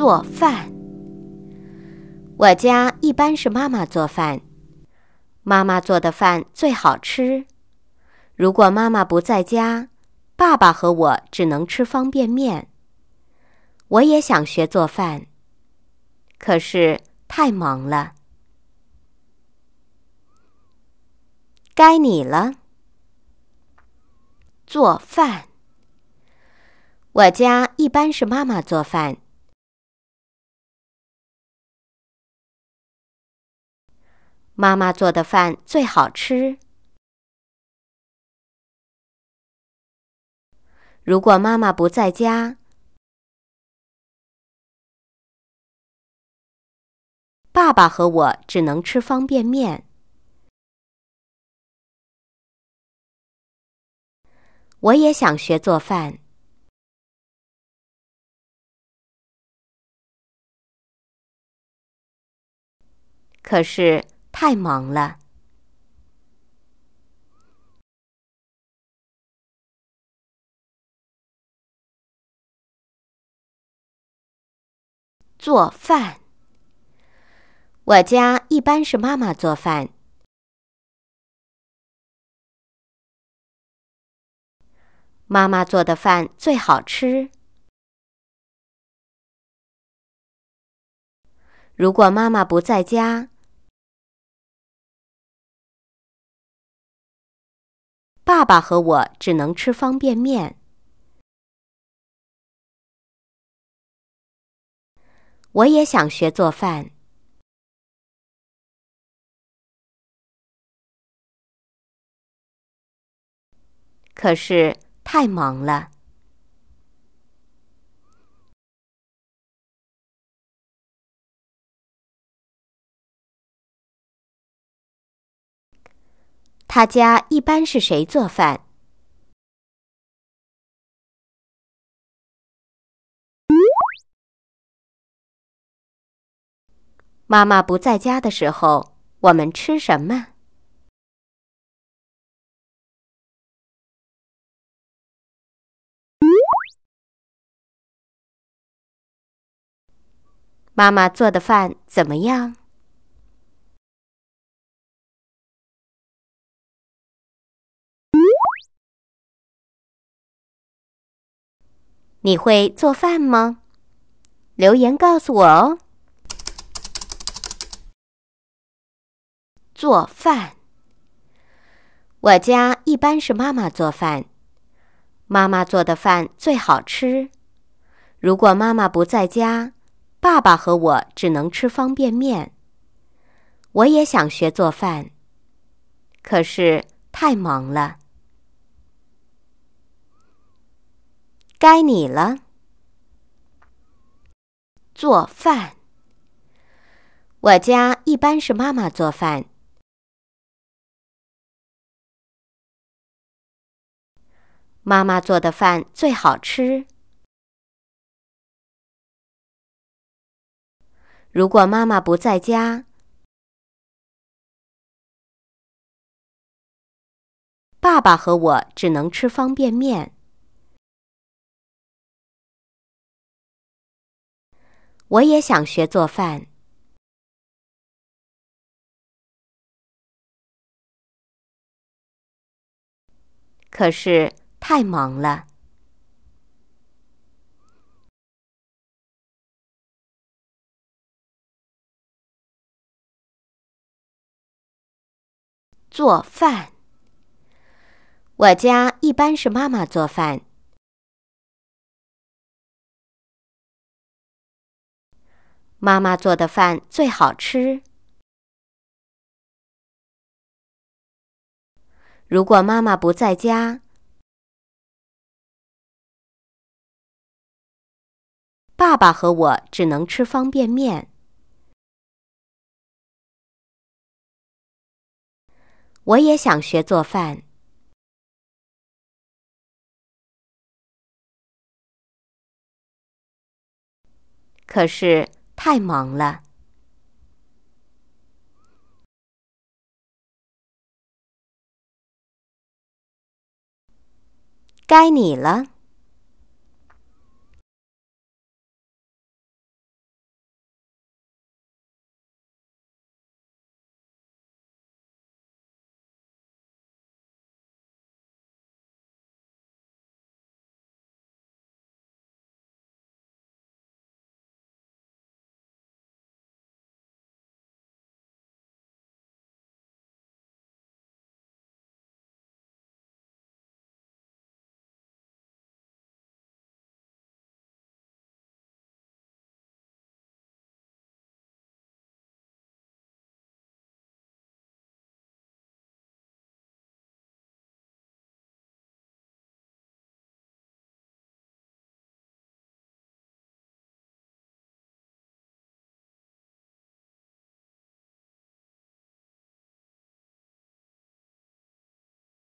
做饭，我家一般是妈妈做饭，妈妈做的饭最好吃。如果妈妈不在家，爸爸和我只能吃方便面。我也想学做饭，可是太忙了。该你了，做饭。我家一般是妈妈做饭。妈妈做的饭最好吃。如果妈妈不在家，爸爸和我只能吃方便面。我也想学做饭，可是。太忙了。做饭，我家一般是妈妈做饭。妈妈做的饭最好吃。如果妈妈不在家，爸爸和我只能吃方便面。我也想学做饭，可是太忙了。他家一般是谁做饭？妈妈不在家的时候，我们吃什么？妈妈做的饭怎么样？你会做饭吗？留言告诉我哦。做饭，我家一般是妈妈做饭，妈妈做的饭最好吃。如果妈妈不在家，爸爸和我只能吃方便面。我也想学做饭，可是太忙了。该你了。做饭，我家一般是妈妈做饭，妈妈做的饭最好吃。如果妈妈不在家，爸爸和我只能吃方便面。我也想学做饭，可是太忙了。做饭，我家一般是妈妈做饭。妈妈做的饭最好吃。如果妈妈不在家，爸爸和我只能吃方便面。我也想学做饭，可是。太忙了，该你了。